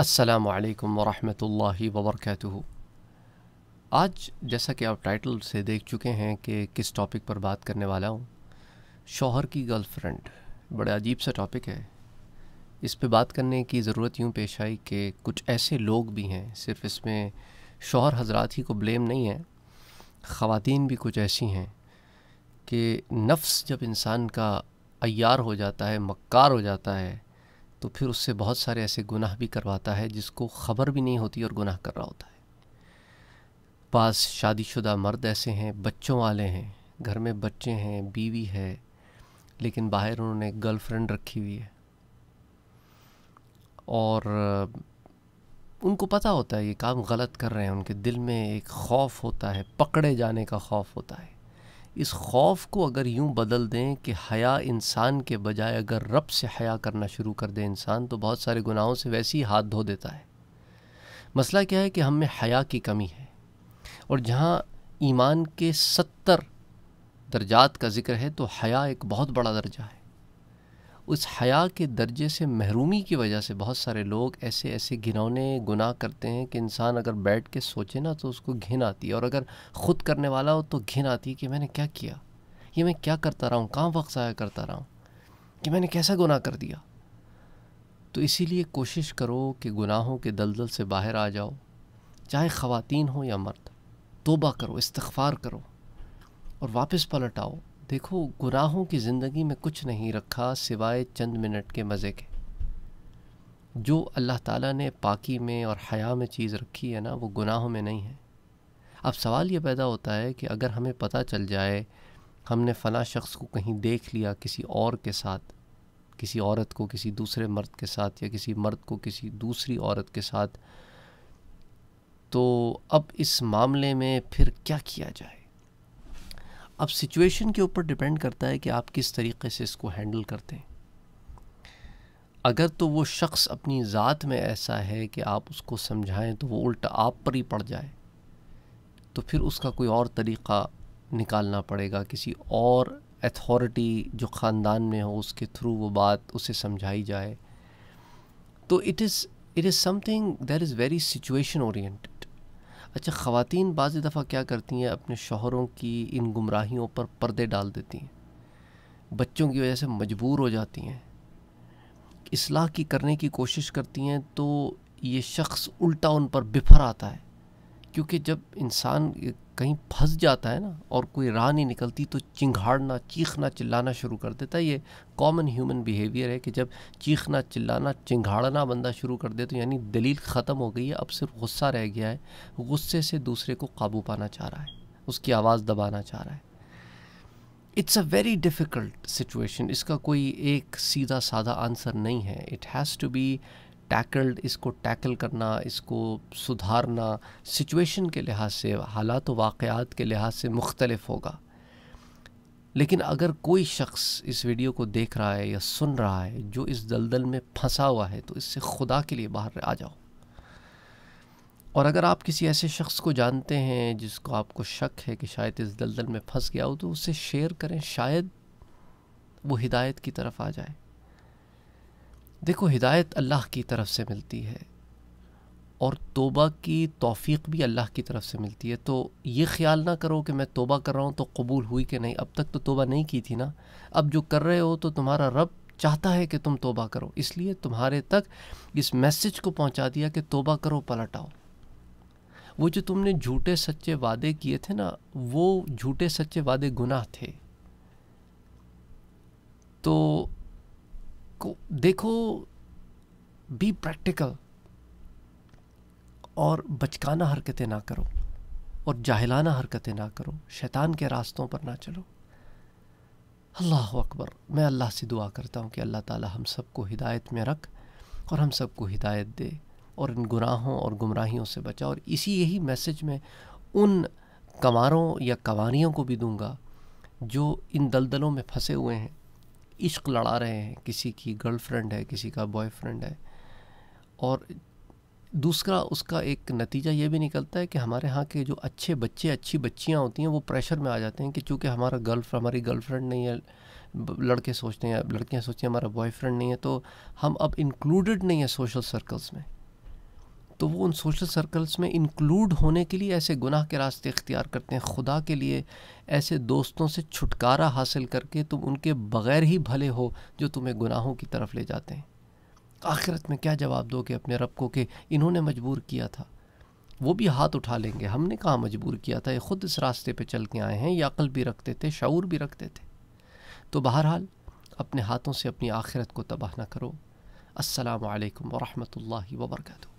असलकम वरहि वबरक आज जैसा कि आप टाइटल से देख चुके हैं कि किस टॉपिक पर बात करने वाला हूँ शौहर की गर्लफ्रेंड बड़ा अजीब सा टॉपिक है इस पे बात करने की ज़रूरत यूँ पेश आई कि कुछ ऐसे लोग भी हैं सिर्फ इसमें शौहर हजरात ही को ब्लेम नहीं है ख़वातीन भी कुछ ऐसी हैं कि नफ्स जब इंसान का अयार हो जाता है मक्कार हो जाता है तो फिर उससे बहुत सारे ऐसे गुनाह भी करवाता है जिसको ख़बर भी नहीं होती और गुनाह कर रहा होता है पास शादीशुदा मर्द ऐसे हैं बच्चों वाले हैं घर में बच्चे हैं बीवी है लेकिन बाहर उन्होंने गर्लफ्रेंड रखी हुई है और उनको पता होता है ये काम गलत कर रहे हैं उनके दिल में एक खौफ होता है पकड़े जाने का खौफ होता है इस खौफ को अगर यूं बदल दें कि हया इंसान के बजाय अगर रब से हया करना शुरू कर दें इंसान तो बहुत सारे गुनाहों से वैसे ही हाथ धो देता है मसला क्या है कि हम में हया की कमी है और जहाँ ईमान के सत्तर दर्जात का जिक्र है तो हया एक बहुत बड़ा दर्जा है उस हया के दर्जे से महरूमी की वजह से बहुत सारे लोग ऐसे ऐसे घिनौने गुनाह करते हैं कि इंसान अगर बैठ के सोचे ना तो उसको घिन आती है और अगर ख़ुद करने वाला हो तो घिन आती है कि मैंने क्या किया ये मैं क्या करता रहा हूँ कहाँ वक्त ज़ाया करता रहा हूँ कि मैंने कैसा गुनाह कर दिया तो इसीलिए कोशिश करो कि गुनाहों के दलदल से बाहर आ जाओ चाहे ख़वातीन हो या मर्द तोबा करो इस्तफ़ार करो और वापस पलट आओ देखो गुनाहों की ज़िंदगी में कुछ नहीं रखा सिवाय चंद मिनट के मज़े के जो अल्लाह ताला ने पाकी में और हया में चीज़ रखी है ना वो गुनाहों में नहीं है अब सवाल ये पैदा होता है कि अगर हमें पता चल जाए हमने फ़ला शख्स को कहीं देख लिया किसी और के साथ किसी औरत को किसी दूसरे मर्द के साथ या किसी मर्द को किसी दूसरी औरत के साथ तो अब इस मामले में फिर क्या किया जाए अब सिचुएशन के ऊपर डिपेंड करता है कि आप किस तरीके से इसको हैंडल करते हैं अगर तो वो शख्स अपनी ज़ात में ऐसा है कि आप उसको समझाएं तो वो उल्टा आप पर ही पड़ जाए तो फिर उसका कोई और तरीक़ा निकालना पड़ेगा किसी और अथॉरिटी जो ख़ानदान में हो उसके थ्रू वो बात उसे समझाई जाए तो it is it is something that is very situation oriented अच्छा ख़वान बाज़ दफ़ा क्या करती हैं अपने शोहरों की इन गुमराहियों पर पर्दे डाल देती हैं बच्चों की वजह से मजबूर हो जाती हैं असलाह की करने की कोशिश करती हैं तो ये शख्स उल्टा उन पर बिफर आता है क्योंकि जब इंसान कहीं फंस जाता है ना और कोई राह नहीं निकलती तो चिंघाड़ना चीखना चिल्लाना शुरू कर देता है ये कॉमन ह्यूमन बिहेवियर है कि जब चीखना चिल्लाना चिंघाड़ना बंदा शुरू कर दे तो यानी दलील ख़त्म हो गई है अब सिर्फ गुस्सा रह गया है गुस्से से दूसरे को काबू पाना चाह रहा है उसकी आवाज़ दबाना चाह रहा है it's a very difficult situation इसका कोई एक सीधा साधा आंसर नहीं है it has to be tackled इसको टैकल करना इसको सुधारना सिचुएशन के लिहाज से हालात वाक़ात के लिहाज से मुख्तलफ होगा लेकिन अगर कोई शख्स इस वीडियो को देख रहा है या सुन रहा है जो इस दलदल में फंसा हुआ है तो इससे खुदा के लिए बाहर आ जाओ और अगर आप किसी ऐसे शख्स को जानते हैं जिसको आपको शक है कि शायद इस दलदल में फंस गया हो तो उसे शेयर करें शायद वो हिदायत की तरफ आ जाए देखो हिदायत अल्लाह की तरफ से मिलती है और तोबा की तौफीक भी अल्लाह की तरफ से मिलती है तो ये ख्याल ना करो कि मैं तोबा कर रहा हूँ तो कबूल हुई कि नहीं अब तक तो तोबा नहीं की थी ना अब जो कर रहे हो तो तुम्हारा रब चाहता है कि तुम तोबा करो इसलिए तुम्हारे तक इस मैसेज को पहुँचा दिया कि तोबा करो पलट आओ वो जो तुमने झूठे सच्चे वादे किए थे ना वो झूठे सच्चे वादे गुनाह थे देखो बी प्रैक्टिकल और बचकाना हरकतें ना करो और जाहिलाना हरकतें ना करो शैतान के रास्तों पर ना चलो अल्लाह अकबर मैं अल्लाह से दुआ करता हूँ कि अल्लाह ताला हम सबको हिदायत में रख और हम सबको हिदायत दे और इन गुनाहों और गुमराहियों से बचा और इसी यही मैसेज में उन कमारों या कवानियों को भी दूंगा जो इन दलदलों में फंसे हुए हैं इश्क लड़ा रहे हैं किसी की गर्लफ्रेंड है किसी का बॉयफ्रेंड है और दूसरा उसका एक नतीजा ये भी निकलता है कि हमारे यहाँ के जो अच्छे बच्चे अच्छी बच्चियाँ होती हैं वो प्रेशर में आ जाते हैं कि चूँकि हमारा गर्ल हमारी गर्लफ्रेंड नहीं है लड़के सोचते हैं लड़कियाँ सोचती हैं हमारा बॉयफ्रेंड नहीं है तो हम अब इंक्लूडेड नहीं है सोशल सर्कल्स में तो वो उन सोशल सर्कल्स में इंक्लूड होने के लिए ऐसे गुनाह के रास्ते इख्तियार करते हैं खुदा के लिए ऐसे दोस्तों से छुटकारा हासिल करके तुम उनके बग़ैर ही भले हो जो तुम्हें गुनाहों की तरफ ले जाते हैं आखिरत में क्या जवाब दोगे अपने रब को कि इन्होंने मजबूर किया था वो भी हाथ उठा लेंगे हमने कहाँ मजबूर किया था ये ख़ुद इस रास्ते पर चल के आए हैं ये अकल भी रखते थे शूर भी रखते थे तो बहरहाल अपने हाथों से अपनी आखिरत को तबाह ना करो असलकम वरहमल वबरकू